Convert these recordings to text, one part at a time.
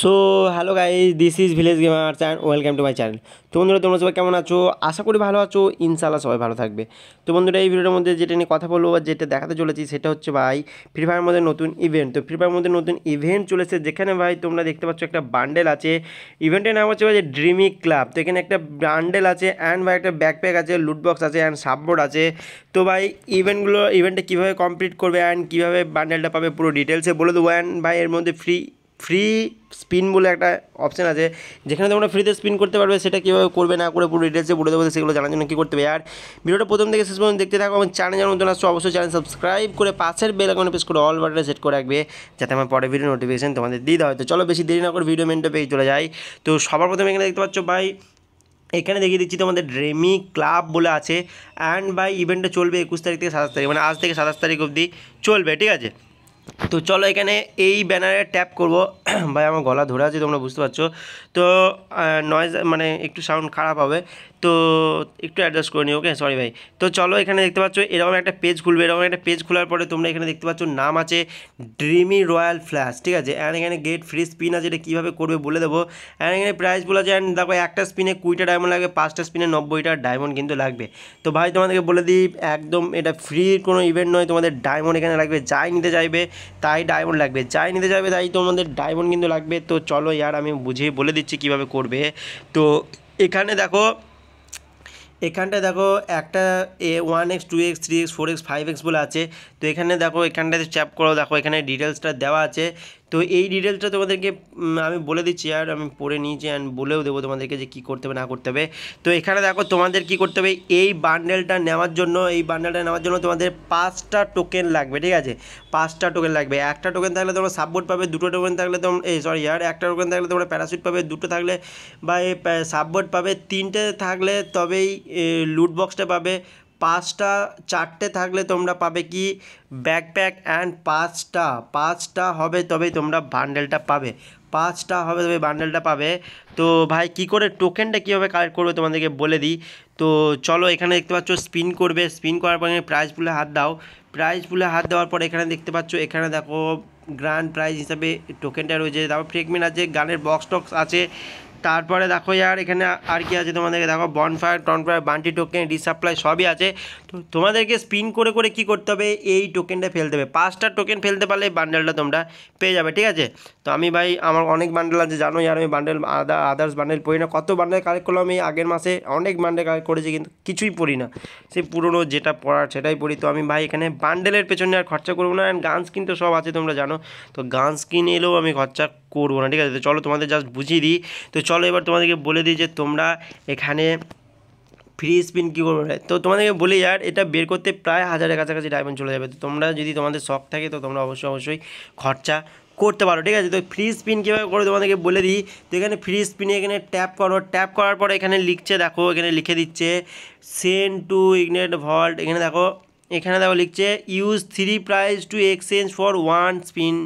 so hello guys this is village gamers and welcome to my channel তো বন্ধুরা তোমরা সবাই কেমন আছো আশা করি ভালো আছো ইনশাল্লাহ সবাই ভালো থাকবে তো বন্ধুরা এই ভিডিওর মধ্যে যেটা নিয়ে কথা বলবো বা যেটা দেখাতে চলেছি সেটা হচ্ছে ভাই ফ্রি ফায়ার মধ্যে নতুন ইভেন্ট তো ফ্রি ফায়ার মধ্যে নতুন ইভেন্ট চলেছে যেখানে ভাই তোমরা দেখতে পাচ্ছ একটা বান্ডেল আছে ইভেন্টের নাম হচ্ছে ভাই যে ড্রিমি ক্লাব তো এখানে একটা বান্ডেল আছে অ্যান্ড ভাই একটা ব্যাকপ্যাক আছে লুটবক্স আছে অ্যান্ড সাববোর্ড আছে তো ভাই ইভেন্টগুলো ইভেন্টটা কীভাবে কমপ্লিট করবে অ্যান্ড কীভাবে বান্ডেলটা পাবে পুরো ডিটেলসে বলে দেবো অ্যান্ড ভাই এর মধ্যে ফ্রি ফ্রি স্পিন বলে একটা অপশান আছে যেখানে তোমরা ফ্রিতে স্পিন করতে পারবে সেটা কীভাবে করবে না করে পুরো ডিটেলসে বলে দেবো সেগুলো জানার জন্য কী করতে হবে আর ভিডিওটা প্রথম থেকে শেষ পর্যন্ত দেখতে থাকো এবং চ্যানেল যেমন নতুন আসছো অবশ্যই চ্যানেল সাবস্ক্রাইব করে পাশের বেল আইকনে প্রেস করে অল বাটনে সেট করে রাখবে যাতে আমার পরে ভিডিও নোটিফিকেশন তোমাদের দিয়ে দেওয়া হয় তো চলো বেশি দেরি না করে ভিডিও মেনটা পেয়ে চলে যাই তো সবার প্রথমে এখানে দেখতে পাচ্ছ ভাই এখানে দেখিয়ে দিচ্ছি তোমাদের ড্রেমি ক্লাব বলে আছে অ্যান্ড বাই ইভেন্টটা চলবে একুশ তারিখ থেকে সাতাশ তারিখ মানে আজ থেকে সাতাশ তারিখ অবধি চলবে ঠিক আছে তো চলো এখানে এই ব্যানারে ট্যাপ করব ভাই আমার গলা ধরে আছে তোমরা বুঝতে পারছো তো নয়েজ মানে একটু সাউন্ড খারাপ হবে তো একটু অ্যাডজাস্ট করে নিই ওকে সরি ভাই তো চলো এখানে দেখতে পাচ্ছ এরকম একটা পেজ খুলবে এরকম একটা পেজ খোলার পরে তোমরা এখানে দেখতে পাচ্ছ নাম আছে ড্রিমি রয়্যাল ফ্ল্যাশ ঠিক আছে অ্যান্ড এখানে গেট ফ্রি স্পিন আছে এটা কীভাবে করবে বলে দেবো অ্যান্ড এখানে প্রাইস বলা যায় অ্যান্ড দেখো একটা স্পিনে কুড়িটা ডায়মন্ড লাগবে পাঁচটা স্পিনে নব্বইটা ডায়মন্ড কিন্তু লাগবে তো ভাই তোমাদেরকে বলে দিই একদম এটা ফ্রির কোনো ইভেন্ট নয় তোমাদের ডায়মন্ড এখানে লাগবে যাই নিতে চাইবে তাই ডায়মন্ড লাগবে যাই নিতে যাবে তাই তোমাদের ডায়মন্ড কিন্তু লাগবে তো চলো ইয়ার আমি বুঝিয়ে বলে দিচ্ছি কিভাবে করবে তো এখানে দেখো এখানটা দেখো একটা A one x two x three x four x five x বলে আছে তো এখানে দেখো এখানটাতে চ্যাপ করো দেখো এখানে ডিটেলসটা দেওয়া আছে তো এই ডিটেলসটা তোমাদেরকে আমি বলে দিচ্ছি আর আমি পড়ে নিয়েছি অ্যান্ড বলেও দেবো তোমাদেরকে যে কী করতে হবে না করতে হবে তো এখানে দেখো তোমাদের কি করতে হবে এই বান্ডেলটা নেওয়ার জন্য এই বান্ডেলটা নেওয়ার জন্য তোমাদের পাঁচটা টোকেন লাগবে ঠিক আছে পাঁচটা টোকেন লাগবে একটা টোকেন থাকলে তোমরা সাপবোর্ড পাবে দুটো টোকেন থাকলে তোমরা এই সরি আর একটা টোকেন থাকলে তোমরা প্যারাসুট পাবে দুটো থাকলে বা এই সাপবোর্ড পাবে তিনটে থাকলে তবেই লুট বক্সটা পাবে পাঁচটা চারটে থাকলে তোমরা পাবে কি ব্যাকপ্যাক অ্যান্ড পাঁচটা পাঁচটা হবে তবেই তোমরা বান্ডেলটা পাবে পাঁচটা হবে তবে বান্ডেলটা পাবে তো ভাই কি করে টোকেনটা কীভাবে কালেক্ট করবে তোমাদেরকে বলে দিই তো চলো এখানে দেখতে পাচ্ছ স্পিন করবে স্পিন করার এখানে প্রাইজ পুলে হাত দাও প্রাইজ পুলে হাত দেওয়ার পর এখানে দেখতে পাচ্ছ এখানে দেখো গ্র্যান্ড প্রাইজ হিসাবে টোকেনটা রয়েছে তারপর ফ্রেগমেন্ট আছে গানের বক্স টক্স আছে তারপরে দেখো আর এখানে আর কি আছে তোমাদেরকে দেখো বনফায়ার টনফায়ার বান্টি টোকেন রিসাপ্লাই সবই আছে তো তোমাদেরকে স্পিন করে করে কি করতে হবে এই টোকেনটা ফেলতে হবে পাঁচটা টোকেন ফেলতে পারলে এই বান্ডেলটা তোমরা পেয়ে যাবে ঠিক আছে তো আমি ভাই আমার অনেক বান্ডেল আছে জানো আর আমি বান্ডেল আদা আদার্স বান্ডেল পড়ি না কত বান্ডেল কালেক্ট করলাম আমি আগের মাসে অনেক বান্ডেল কালেক্ট করেছি কিন্তু কিছুই পড়ি না সে পুরনো যেটা পড়ার সেটাই পড়ি তো আমি ভাই এখানে বান্ডেলের পেছনে আর খরচা করবো না অ্যান্ড গান স্কিন তো সব আছে তোমরা জানো তো গান স্কিন এলেও আমি খরচা করবো না ঠিক আছে তো চলো তোমাদের জাস্ট বুঝিয়ে দিই তো চলো এবার তোমাদেরকে বলে দিই যে তোমরা এখানে ফ্রি স্পিন কী করবে তো তোমাদেরকে বলি আর এটা বের করতে প্রায় হাজারের কাছাকাছি ডায়মন্ড চলে যাবে তো তোমরা যদি তোমাদের শখ থাকে তো তোমরা অবশ্যই অবশ্যই খরচা করতে পারো ঠিক আছে তো ফ্রি স্পিন কীভাবে করো তোমাদেরকে বলে দিই তো এখানে ফ্রি স্পিনে এখানে ট্যাপ করো ট্যাপ করার পরে এখানে লিখছে দেখো এখানে লিখে দিচ্ছে সেন টু ইগনেট ভল্ট এখানে দেখো এখানে দেখো লিখছে use three prize to exchange for one spin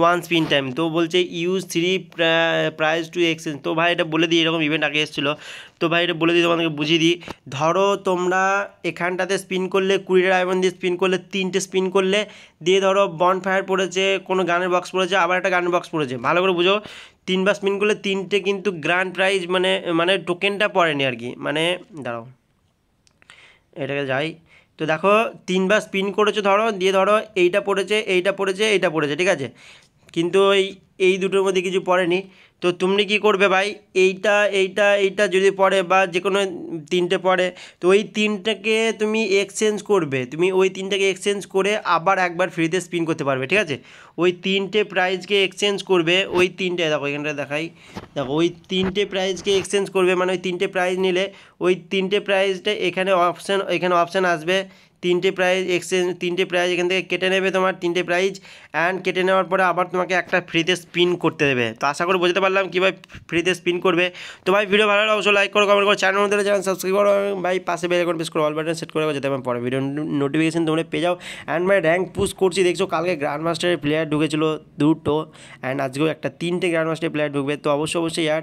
one spin time তো বলছে use three prize to exchange তো ভাই এটা বলে দিই এরকম ইভেন্ট আগে এসেছিলো তো ভাই এটা বলে দিই তোমাদেরকে বুঝিয়ে দিই ধরো তোমরা এখানটাতে স্পিন করলে কুড়িটা ডায়মন্ড দিয়ে স্পিন করলে তিনটে স্পিন করলে দিয়ে ধরো বন ফায়ার পড়েছে কোনো গানের বক্স পড়েছে আবার একটা গানের বক্স পড়েছে ভালো করে বুঝো তিনবার স্পিন করলে তিনটে কিন্তু গ্র্যান্ড প্রাইজ মানে মানে টোকেনটা পড়েনি আর কি মানে দাঁড়াও এটাকে যাই তো দেখো তিনবার স্পিন করেছো ধরো দিয়ে ধরো এইটা পড়েছে এইটা পড়েছে এইটা পড়েছে ঠিক আছে কিন্তু ওই এই দুটোর মধ্যে কিছু পড়েনি তো তুমি কি করবে ভাই এইটা এইটা এইটা যদি পড়ে বা যে কোনো তিনটে পড়ে তো ওই তিনটাকে তুমি এক্সচেঞ্জ করবে তুমি ওই তিনটাকে এক্সচেঞ্জ করে আবার একবার ফ্রিতে স্পিন করতে পারবে ঠিক আছে ওই তিনটে প্রাইজকে এক্সচেঞ্জ করবে ওই তিনটে দেখো এখানটা দেখাই দেখো ওই তিনটে প্রাইজকে এক্সচেঞ্জ করবে মানে ওই তিনটে প্রাইজ নিলে ওই তিনটে প্রাইজটা এখানে অপশান এখানে অপশান আসবে তিনটে প্রাইজ এক্সচেঞ্জ তিনটে প্রাইজ এখান থেকে কেটে নেবে তোমার তিনটে প্রাইজ অ্যান্ড কেটে নেওয়ার পরে আবার তোমাকে একটা ফ্রিতে স্পিন করতে দেবে তো আশা করি বুঝতে পারলাম কীভাবে ফ্রিতে স্পিন করবে তো ভাই ভিডিও ভালো অবশ্যই লাইক করো কমেন্ট করো চ্যানেল মধ্যে চ্যানেল সাবস্ক্রাইব করো ভাই পাশে বেল আইকন প্রেস করে অল বাটন সেট করে যাতে আমার পরে ভিডিও নোটিফিকেশন তোমরা পেয়ে যাও অ্যান্ড ভাই র্যাঙ্ক পুশ করছি দেখছো কালকে গ্র্যান্ড মাস্টারের প্লেয়ার ঢুকেছিল দুটো অ্যান্ড আজকেও একটা তিনটে গ্র্যান্ড মাস্টারের প্লেয়ার ঢুকবে তো অবশ্যই অবশ্যই আর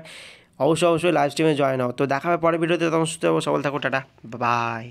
অবশ্যই অবশ্যই লাইভ স্ট্রিমে জয়েন হও তো দেখা হবে পরে ভিডিওতে তখন সুস্থ সবল থাকো টাটা বাই